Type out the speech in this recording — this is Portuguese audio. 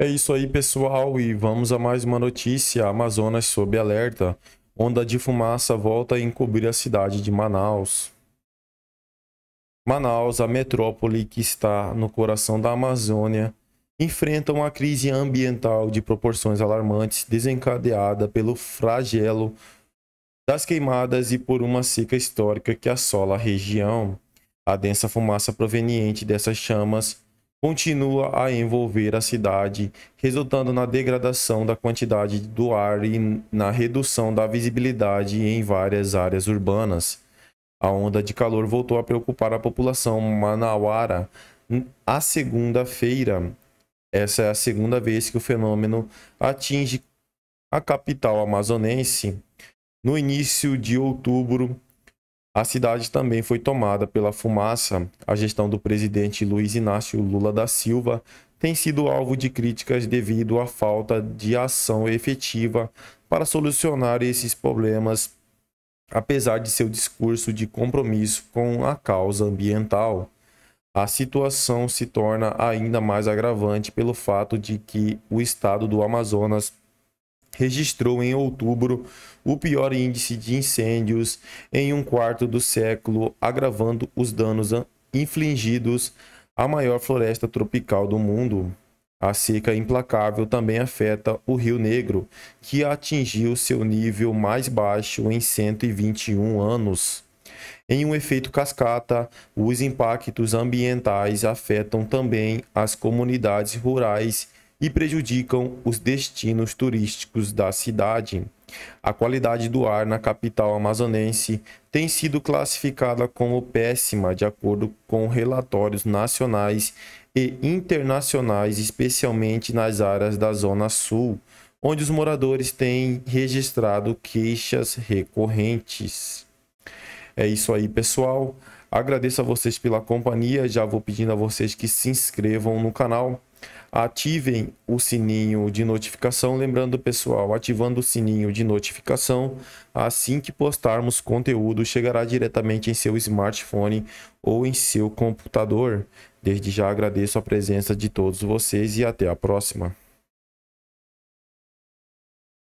É isso aí, pessoal, e vamos a mais uma notícia. Amazonas sob alerta. Onda de fumaça volta a encobrir a cidade de Manaus. Manaus, a metrópole que está no coração da Amazônia, enfrenta uma crise ambiental de proporções alarmantes desencadeada pelo flagelo das queimadas e por uma seca histórica que assola a região. A densa fumaça proveniente dessas chamas continua a envolver a cidade, resultando na degradação da quantidade do ar e na redução da visibilidade em várias áreas urbanas. A onda de calor voltou a preocupar a população manauara a segunda-feira. Essa é a segunda vez que o fenômeno atinge a capital amazonense. No início de outubro, a cidade também foi tomada pela fumaça. A gestão do presidente Luiz Inácio Lula da Silva tem sido alvo de críticas devido à falta de ação efetiva para solucionar esses problemas, apesar de seu discurso de compromisso com a causa ambiental. A situação se torna ainda mais agravante pelo fato de que o estado do Amazonas registrou em outubro o pior índice de incêndios em um quarto do século, agravando os danos infligidos à maior floresta tropical do mundo. A seca implacável também afeta o Rio Negro, que atingiu seu nível mais baixo em 121 anos. Em um efeito cascata, os impactos ambientais afetam também as comunidades rurais e prejudicam os destinos turísticos da cidade. A qualidade do ar na capital amazonense tem sido classificada como péssima, de acordo com relatórios nacionais e internacionais, especialmente nas áreas da Zona Sul, onde os moradores têm registrado queixas recorrentes. É isso aí, pessoal. Agradeço a vocês pela companhia. Já vou pedindo a vocês que se inscrevam no canal Ativem o sininho de notificação, lembrando pessoal, ativando o sininho de notificação, assim que postarmos conteúdo, chegará diretamente em seu smartphone ou em seu computador. Desde já agradeço a presença de todos vocês e até a próxima.